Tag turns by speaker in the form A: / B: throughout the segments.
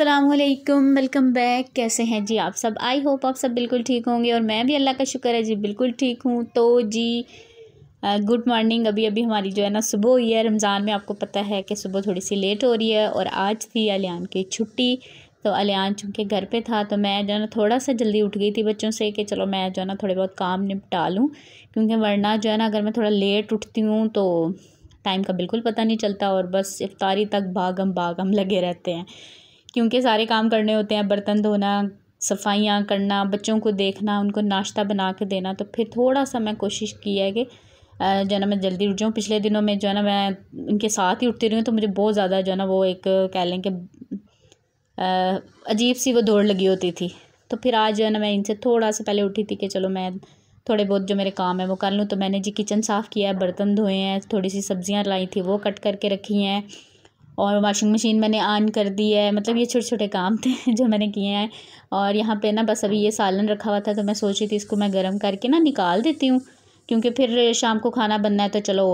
A: असलकम welcome back कैसे हैं जी आप सब आई होप आप सब बिल्कुल ठीक होंगे और मैं भी अल्लाह का शुक्र है जी बिल्कुल ठीक हूँ तो जी गुड मॉर्निंग अभी अभी हमारी जो है ना सुबह हुई है रमज़ान में आपको पता है कि सुबह थोड़ी सी लेट हो रही है और आज थी अलियान की छुट्टी तो अलियान चूँकि घर पे था तो मैं जो है ना थोड़ा सा जल्दी उठ गई थी बच्चों से कि चलो मैं जो है ना थोड़े बहुत काम निपटा लूँ क्योंकि वरना जो है ना अगर मैं थोड़ा लेट उठती हूँ तो टाइम का बिल्कुल पता नहीं चलता और बस इफ्तारी तक भागम भागम लगे रहते हैं क्योंकि सारे काम करने होते हैं बर्तन धोना सफाइयाँ करना बच्चों को देखना उनको नाश्ता बना के देना तो फिर थोड़ा सा मैं कोशिश की है कि जो है ना मैं जल्दी उठ जाऊँ पिछले दिनों में जो है ना मैं उनके साथ ही उठती रही हूँ तो मुझे बहुत ज़्यादा जो है ना वो एक कह लें कि अजीब सी वो दौड़ लगी होती थी तो फिर आज जो है ना मैं इनसे थोड़ा सा पहले उठी थी कि चलो मैं थोड़े बहुत जो मेरे काम है वो कर लूँ तो मैंने जी किचन साफ़ किया है बर्तन धोए हैं थोड़ी सी सब्ज़ियाँ लाई थी वो कट करके रखी हैं और वाशिंग मशीन मैंने ऑन कर दी है मतलब ये छोटे छोटे काम थे जो मैंने किए हैं और यहाँ पे ना बस अभी ये सालन रखा हुआ था तो मैं सोच रही थी इसको मैं गर्म करके ना निकाल देती हूँ क्योंकि फिर शाम को खाना बनना है तो चलो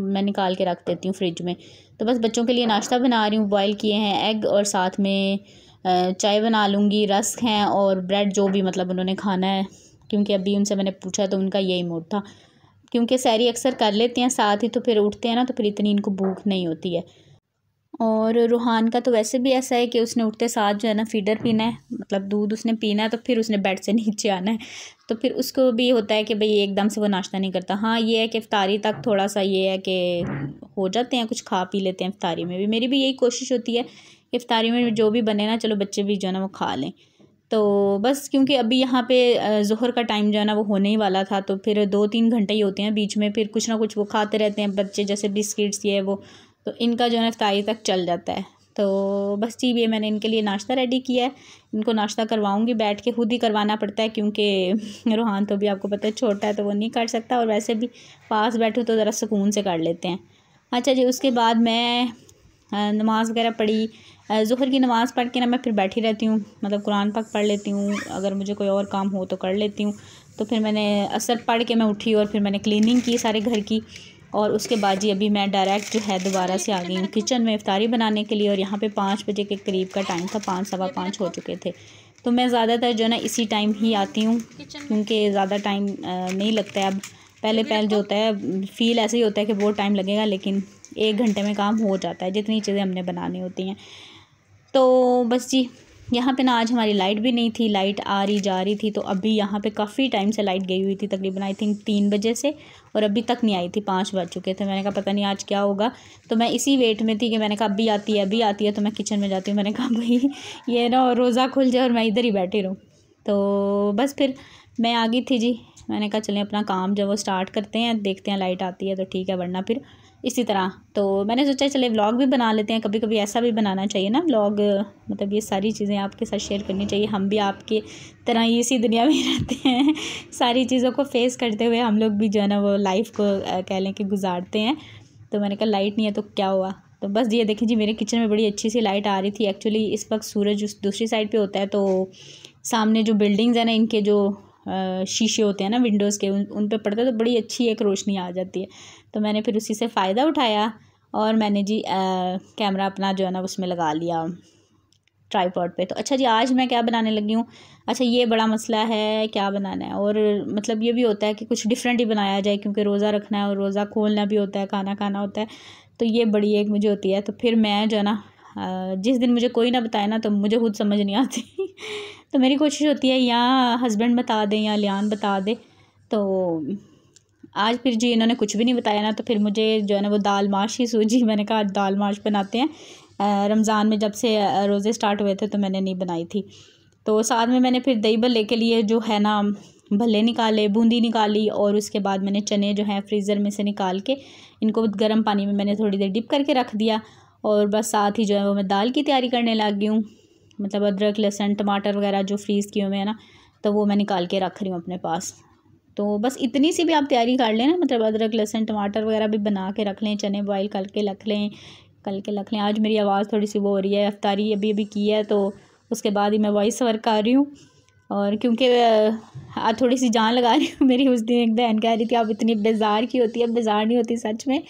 A: मैं निकाल के रख देती हूँ फ्रिज में तो बस बच्चों के लिए नाश्ता बना रही हूँ बॉयल किए हैं एग और साथ में चाय बना लूँगी रस्क हैं और ब्रेड जो भी मतलब उन्होंने खाना है क्योंकि अभी उनसे मैंने पूछा तो उनका यही मूड था क्योंकि सैरी अक्सर कर लेते हैं साथ ही तो फिर उठते हैं ना तो फिर इतनी इनको भूख नहीं होती है और रूहान का तो वैसे भी ऐसा है कि उसने उठते साथ जो है ना फीडर पीना है मतलब दूध उसने पीना है तो फिर उसने बेड से नीचे आना है तो फिर उसको भी होता है कि भाई एकदम से वो नाश्ता नहीं करता हाँ ये है कि इफ्तारी तक थोड़ा सा ये है कि हो जाते हैं कुछ खा पी लेते हैं इफ्तारी में भी मेरी भी यही कोशिश होती है कि इफ्तारी में जो भी बने ना चलो बच्चे भी जो है ना वो खा लें तो बस क्योंकि अभी यहाँ पे जहर का टाइम जो है ना वो होने ही वाला था तो फिर दो तीन घंटे ही होते हैं बीच में फिर कुछ ना कुछ वो खाते रहते हैं बच्चे जैसे बिस्किट्स ये वो तो इनका जो है अफ्तारी तक चल जाता है तो बस जी भी मैंने इनके लिए नाश्ता रेडी किया है इनको नाश्ता करवाऊंगी बैठ के खुद ही करवाना पड़ता है क्योंकि रूहान तो भी आपको पता है छोटा है तो वो नहीं कर सकता और वैसे भी पास बैठो तो ज़रा सुकून से कर लेते हैं अच्छा जी उसके बाद मैं नमाज़ वगैरह पढ़ी जहर की नमाज़ पढ़ के ना मैं फिर बैठी रहती हूँ मतलब कुरान पाक पढ़ लेती हूँ अगर मुझे कोई और काम हो तो कर लेती हूँ तो फिर मैंने असर पढ़ के मैं उठी और फिर मैंने क्लीनिंग की सारे घर की और उसके बाद जी अभी मैं डायरेक्ट जो है दोबारा से आ गई हूँ किचन में इफ्तारी बनाने के लिए और यहाँ पे पाँच बजे के करीब का टाइम था पाँच सवा पाँच हो चुके थे तो मैं ज़्यादातर जो ना इसी टाइम ही आती हूँ क्योंकि ज़्यादा टाइम नहीं लगता है अब पहले पहल जो होता है फील ऐसे ही होता है कि बहुत टाइम लगेगा लेकिन एक घंटे में काम हो जाता है जितनी चीज़ें हमने बनानी होती हैं तो बस जी यहाँ पे ना आज हमारी लाइट भी नहीं थी लाइट आ रही जा रही थी तो अभी यहाँ पे काफ़ी टाइम से लाइट गई हुई थी तकरीबन आई थिंक तीन बजे से और अभी तक नहीं आई थी पाँच बज चुके थे मैंने कहा पता नहीं आज क्या होगा तो मैं इसी वेट में थी कि मैंने कहा अभी आती है अभी आती है तो मैं किचन में जाती हूँ मैंने कहा भाई ये ना रोज़ा खुल जाए और मैं इधर ही बैठी रहूँ तो बस फिर मैं आ गई थी जी मैंने कहा चलें अपना काम जब वो स्टार्ट करते हैं देखते हैं लाइट आती है तो ठीक है वरना फिर इसी तरह तो मैंने सोचा चले व्लॉग भी बना लेते हैं कभी कभी ऐसा भी बनाना चाहिए ना व्लॉग मतलब ये सारी चीज़ें आपके साथ शेयर करनी चाहिए हम भी आपके तरह ही इसी दुनिया में रहते हैं सारी चीज़ों को फेस करते हुए हम लोग भी जो है ना वो लाइफ को कह लें कि गुजारते हैं तो मैंने कहा लाइट नहीं है तो क्या हुआ तो बस ये देखें जी मेरे किचन में बड़ी अच्छी सी लाइट आ रही थी एक्चुअली इस वक्त सूरज उस दूसरी साइड पर होता है तो सामने जो बिल्डिंग्स हैं ना इनके जो शीशे होते हैं ना विंडोज़ के उन उन पर पड़ता है तो बड़ी अच्छी एक रोशनी आ जाती है तो मैंने फिर उसी से फ़ायदा उठाया और मैंने जी कैमरा अपना जो है ना उसमें लगा लिया ट्राईपॉड पे तो अच्छा जी आज मैं क्या बनाने लगी हूँ अच्छा ये बड़ा मसला है क्या बनाना है और मतलब ये भी होता है कि कुछ डिफरेंट ही बनाया जाए क्योंकि रोज़ा रखना है और रोज़ा खोलना भी होता है खाना खाना होता है तो ये बड़ी एक मुझे होती है तो फिर मैं जो है ना जिस दिन मुझे कोई ना बताए ना तो मुझे खुद समझ नहीं आती तो मेरी कोशिश होती है या हस्बैंड बता दें या लियान बता दे तो आज फिर जी इन्होंने कुछ भी नहीं बताया ना तो फिर मुझे जो है ना वो दाल माश ही सूझी मैंने कहा आज दाल माश बनाते हैं रमज़ान में जब से रोज़े स्टार्ट हुए थे तो मैंने नहीं बनाई थी तो साथ में मैंने फिर दही भल्ले के लिए जो है ना भल्ले निकाले बूंदी निकाली और उसके बाद मैंने चने जो हैं फ्रीज़र में से निकाल के इनको गर्म पानी में मैंने थोड़ी देर डिप करके रख दिया और बस साथ ही जो है वो मैं दाल की तैयारी करने लग गई हूँ मतलब अदरक लहसुन टमाटर वगैरह जो फ्रीज़ किए हुए हैं ना तो वो मैं निकाल के रख रही हूँ अपने पास तो बस इतनी सी भी आप तैयारी कर लें ना मतलब अदरक लहसुन टमाटर वगैरह भी बना के रख लें चने बॉयल करके रख लें कल के रख लें आज मेरी आवाज़ थोड़ी सी वो हो रही है अफ्तारी अभी अभी की है तो उसके बाद ही मैं वॉइस वर्क कर रही हूँ और क्योंकि आज थोड़ी सी जान लगा रही हूँ मेरी उस दिन एक बहन कह रही थी आप इतनी बेजार की होती है बेजार नहीं होती सच में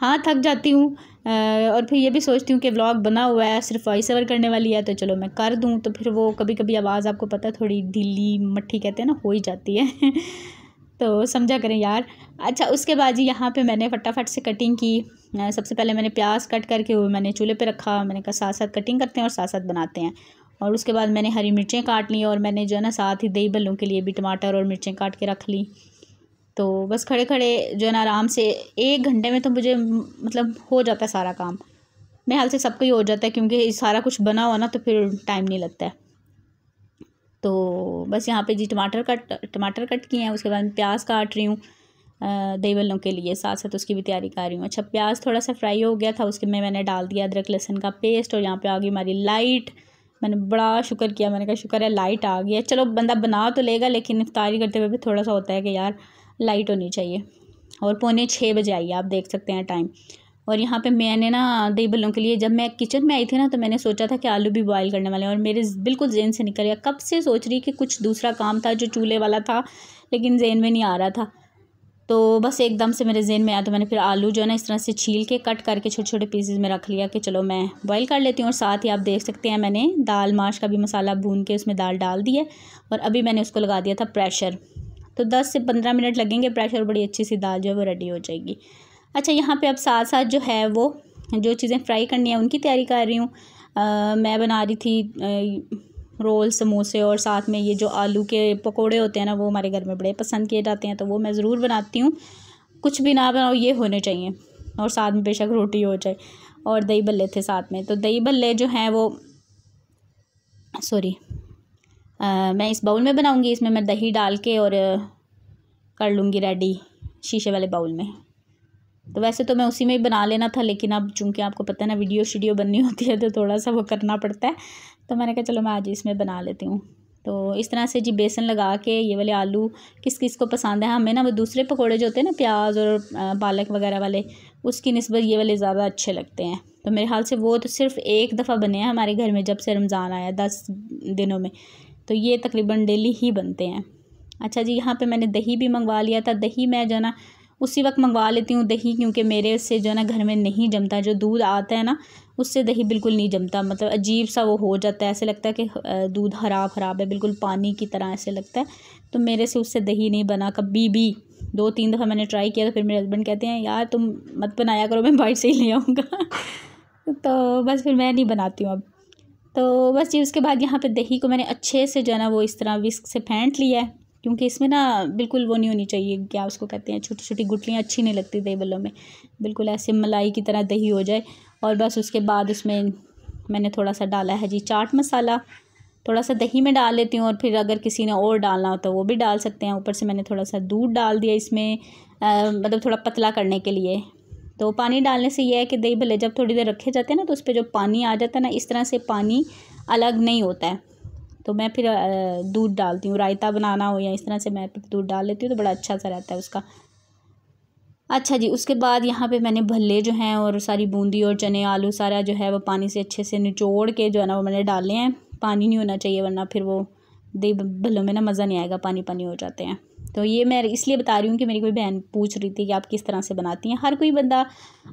A: हाँ थक जाती हूँ और फिर ये भी सोचती हूँ कि व्लॉग बना हुआ है सिर्फ वॉइस ओवर करने वाली है तो चलो मैं कर दूँ तो फिर वो कभी कभी आवाज़ आपको पता है थोड़ी ढीली मट्ठी कहते हैं ना हो ही जाती है तो समझा करें यार अच्छा उसके बाद जी यहाँ पे मैंने फटाफट से कटिंग की सबसे पहले मैंने प्याज कट करके वो मैंने चूल्हे पे रखा मैंने कहा साथ साथ कटिंग करते हैं और साथ साथ बनाते हैं और उसके बाद मैंने हरी मिर्चें काट ली और मैंने जो है ना साथ ही दही बल्लों के लिए भी टमाटर और मिर्चें काट के रख ली तो बस खड़े खड़े जो है ना आराम से एक घंटे में तो मुझे मतलब हो जाता है सारा काम मेरे हाल से सबका ही हो जाता है क्योंकि सारा कुछ बना हुआ ना तो फिर टाइम नहीं लगता है तो बस यहाँ पे जी टमाटर कट टमाटर कट किए हैं उसके बाद प्याज काट रही हूँ दही बल्लों के लिए साथ साथ उसकी भी तैयारी कर रही हूँ अच्छा प्याज थोड़ा सा फ्राई हो गया था उसके में मैंने डाल दिया अदरक लहसन का पेस्ट और यहाँ पे आ गई हमारी लाइट मैंने बड़ा शुक्र किया मैंने कहा शुक्र है लाइट आ गया चलो बंदा बना तो लेगा लेकिन इफ्तारी करते हुए भी थोड़ा सा होता है कि यार लाइट होनी चाहिए और पौने छः बजे आई आप देख सकते हैं टाइम और यहाँ पे मैंने ना दही भल्लों के लिए जब मैं किचन में आई थी ना तो मैंने सोचा था कि आलू भी बॉयल करने वाले हैं और मेरे बिल्कुल जेन से निकल गया कब से सोच रही कि कुछ दूसरा काम था जो चूल्हे वाला था लेकिन जेन में नहीं आ रहा था तो बस एकदम से मेरे जेन में आया तो मैंने फिर आलू जो है ना इस तरह से छील के कट करके छोटे छोटे पीसेज में रख लिया कि चलो मैं बॉयल कर लेती हूँ और साथ ही आप देख सकते हैं मैंने दाल माश का भी मसाला भून के उसमें दाल डाल दी है और अभी मैंने उसको लगा दिया था प्रेशर तो दस से पंद्रह मिनट लगेंगे प्रेशर बड़ी अच्छी सी दाल जो है वो रेडी हो जाएगी अच्छा यहाँ पे अब साथ साथ जो है वो जो चीज़ें फ्राई करनी है उनकी तैयारी कर रही हूँ मैं बना रही थी रोल समोसे और साथ में ये जो आलू के पकोड़े होते हैं ना वो हमारे घर में बड़े पसंद किए जाते हैं तो वो मैं ज़रूर बनाती हूँ कुछ भी ना बनाओ ये होने चाहिए और साथ में बेशक रोटी हो जाए और दही भल्ले थे साथ में तो दही भल्ले जो हैं वो सॉरी आ, मैं इस बाउल में बनाऊंगी इसमें मैं दही डाल के और कर लूँगी रेडी शीशे वाले बाउल में तो वैसे तो मैं उसी में ही बना लेना था लेकिन अब चूंकि आपको पता है ना वीडियो शीडियो बननी होती है तो थोड़ा सा वो करना पड़ता है तो मैंने कहा चलो मैं आज इसमें बना लेती हूँ तो इस तरह से जी बेसन लगा के ये वाले आलू किस किस को पसंद है हमें हाँ, ना वो दूसरे पकौड़े जो होते हैं ना प्याज और पालक वगैरह वाले उसकी नस्बत ये वाले ज़्यादा अच्छे लगते हैं तो मेरे ख्याल से वो तो सिर्फ एक दफ़ा बने हैं हमारे घर में जब से रमज़ान आया दस दिनों में तो ये तकरीबन डेली ही बनते हैं अच्छा जी यहाँ पे मैंने दही भी मंगवा लिया था दही मैं जो है ना उसी वक्त मंगवा लेती हूँ दही क्योंकि मेरे से जो है ना घर में नहीं जमता जो दूध आता है ना उससे दही बिल्कुल नहीं जमता मतलब अजीब सा वो हो जाता है ऐसे लगता है कि दूध खराब हराब है बिल्कुल पानी की तरह ऐसे लगता है तो मेरे से उससे दही नहीं बना कभी भी दो तीन दफ़ा मैंने ट्राई किया तो फिर मेरे हस्बैंड कहते हैं यार तुम मत बनाया करो मैं बाइट से ही ले आऊँगा तो बस फिर मैं नहीं बनाती हूँ अब तो बस ये उसके बाद यहाँ पे दही को मैंने अच्छे से जो है ना वो इस तरह विस्क से फेंट लिया है क्योंकि इसमें ना बिल्कुल वो नहीं होनी चाहिए क्या उसको कहते हैं छोटी छोटी गुटलियाँ अच्छी नहीं लगती दही बल्लों में बिल्कुल ऐसे मलाई की तरह दही हो जाए और बस उसके बाद उसमें मैंने थोड़ा सा डाला है जी चाट मसाला थोड़ा सा दही में डाल लेती हूँ और फिर अगर किसी ने और डालना हो तो वो भी डाल सकते हैं ऊपर से मैंने थोड़ा सा दूध डाल दिया इसमें मतलब थोड़ा पतला करने के लिए तो पानी डालने से यह है कि दही भले जब थोड़ी देर रखे जाते हैं ना तो उस पर जो पानी आ जाता है ना इस तरह से पानी अलग नहीं होता है तो मैं फिर दूध डालती हूँ रायता बनाना हो या इस तरह से मैं फिर दूध डाल लेती हूँ तो बड़ा अच्छा सा रहता है उसका अच्छा जी उसके बाद यहाँ पे मैंने भल्ले जो हैं और सारी बूंदी और चने आलू सारा जो है वो पानी से अच्छे से निचोड़ के जो है ना वो मैंने डाले हैं पानी नहीं होना चाहिए वरना फिर वो दही भल्लों में ना मज़ा नहीं आएगा पानी पानी हो जाते हैं तो ये मैं इसलिए बता रही हूँ कि मेरी कोई बहन पूछ रही थी कि आप किस तरह से बनाती हैं हर कोई बंदा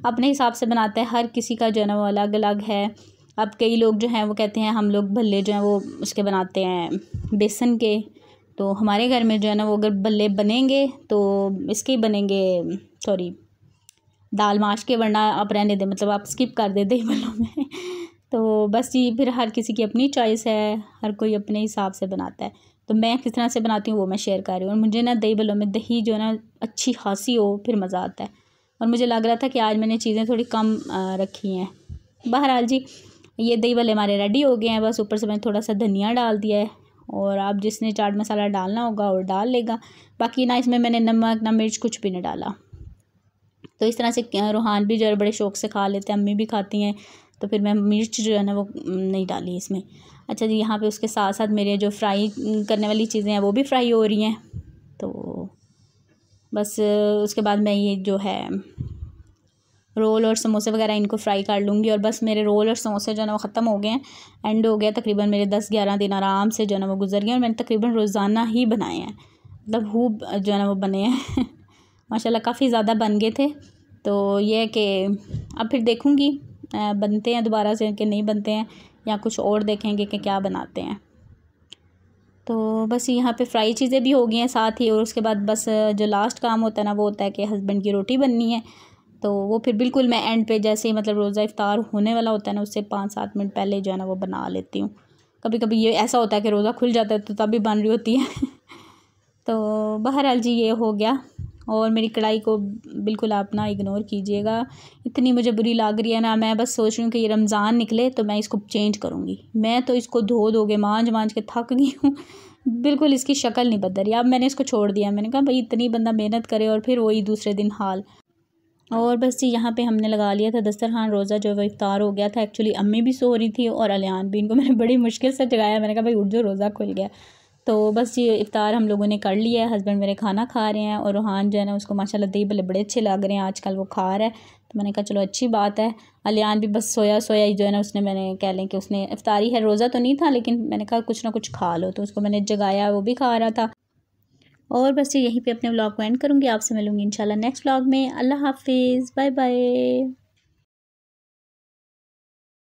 A: अपने हिसाब से बनाता है हर किसी का जो है ना वो अलग अलग है अब कई लोग जो हैं वो कहते हैं हम लोग भल्ले जो हैं वो उसके बनाते हैं बेसन के तो हमारे घर में जो है ना वो अगर भल्ले बनेंगे तो इसके ही बनेंगे सॉरी दाल माश के वरना आप रहने दें मतलब आप स्किप कर देते ही भल्लों में तो बस ये फिर हर किसी की अपनी चॉइस है हर कोई अपने हिसाब से बनाता है तो मैं किस तरह से बनाती हूँ वो मैं शेयर कर रही हूँ और मुझे ना दही बलों में दही जो है ना अच्छी खासी हो फिर मज़ा आता है और मुझे लग रहा था कि आज मैंने चीज़ें थोड़ी कम रखी हैं बहरहाल जी ये दही बल्ले हमारे रेडी हो गए हैं बस ऊपर से मैंने थोड़ा सा धनिया डाल दिया है और आप जिसने चाट मसाला डालना होगा और डाल लेगा बाकी ना इसमें मैंने नमक ना मिर्च कुछ भी नहीं डाला तो इस तरह से रूहान भी जो है बड़े शौक से खा लेते हैं अम्मी भी खाती हैं तो फिर मैं मिर्च जो है ना वो नहीं डाली इसमें अच्छा जी यहाँ पे उसके साथ साथ मेरे जो फ्राई करने वाली चीज़ें हैं वो भी फ्राई हो रही हैं तो बस उसके बाद मैं ये जो है रोल और समोसे वगैरह इनको फ्राई कर लूँगी और बस मेरे रोल और समोसे जो है ना वो ख़त्म हो गए हैं एंड हो गया तकरीबन मेरे दस ग्यारह दिन आराम से जो है ना वो गुजर गए और मैंने तकरीबन रोज़ाना ही बनाए हैं मतलब हु जो है ना वो बने हैं माशाल्लाह काफ़ी ज़्यादा बन गए थे तो ये है कि अब फिर देखूँगी बनते हैं दोबारा से कि नहीं बनते हैं या कुछ और देखेंगे कि क्या बनाते हैं तो बस यहाँ पे फ्राई चीज़ें भी हो गई हैं साथ ही और उसके बाद बस जो लास्ट काम होता है ना वो होता है कि हस्बैंड की रोटी बननी है तो वो फिर बिल्कुल मैं एंड पे जैसे ही मतलब रोज़ा इफ़ार होने वाला होता है ना उससे पाँच सात मिनट पहले जो है ना वो बना लेती हूँ कभी कभी ये ऐसा होता है कि रोज़ा खुल जाता है तो तब भी बन रही होती है तो बहरहाल जी ये हो गया और मेरी कढ़ाई को बिल्कुल आप ना इग्नोर कीजिएगा इतनी मुझे बुरी लग रही है ना मैं बस सोच रही हूँ कि ये रमज़ान निकले तो मैं इसको चेंज करूँगी मैं तो इसको धो धो के मांझ मांझ के थक गई हूँ बिल्कुल इसकी शक्ल नहीं बदल रही अब मैंने इसको छोड़ दिया मैंने कहा भाई इतनी बंदा मेहनत करे और फिर वही दूसरे दिन हाल और बस जी यहाँ पे हमने लगा लिया था दस्तरखान रोज़ा जो है इफ्तार हो गया था एक्चुअली अम्मी भी सो रही थी और अलियान भी इनको मैंने बड़ी मुश्किल से जगाया मैंने कहा भाई उठ जो रोज़ा खुल गया तो बस ये इफ़ार हम लोगों ने कर लिया है हस्बैंड मेरे खाना खा रहे हैं और रूहान जो है ना उसको माशाल्लाह दही भले बड़े अच्छे लग रहे हैं आजकल वो खा रहा है तो मैंने कहा चलो अच्छी बात है अलियान भी बस सोया सोया ही जो है ना उसने मैंने कह लें कि उसने इफ्तारी है रोज़ा तो नहीं था लेकिन मैंने कहा कुछ ना कुछ खा लो तो उसको मैंने जगाया वो भी खा रहा था और बस ये यहीं पर अपने ब्लॉग को एंड करूँगी आपसे मिलूँगी इंशाल्लाह नेक्स्ट ब्लॉग में अल्लाह हाफिज़ बाय बाय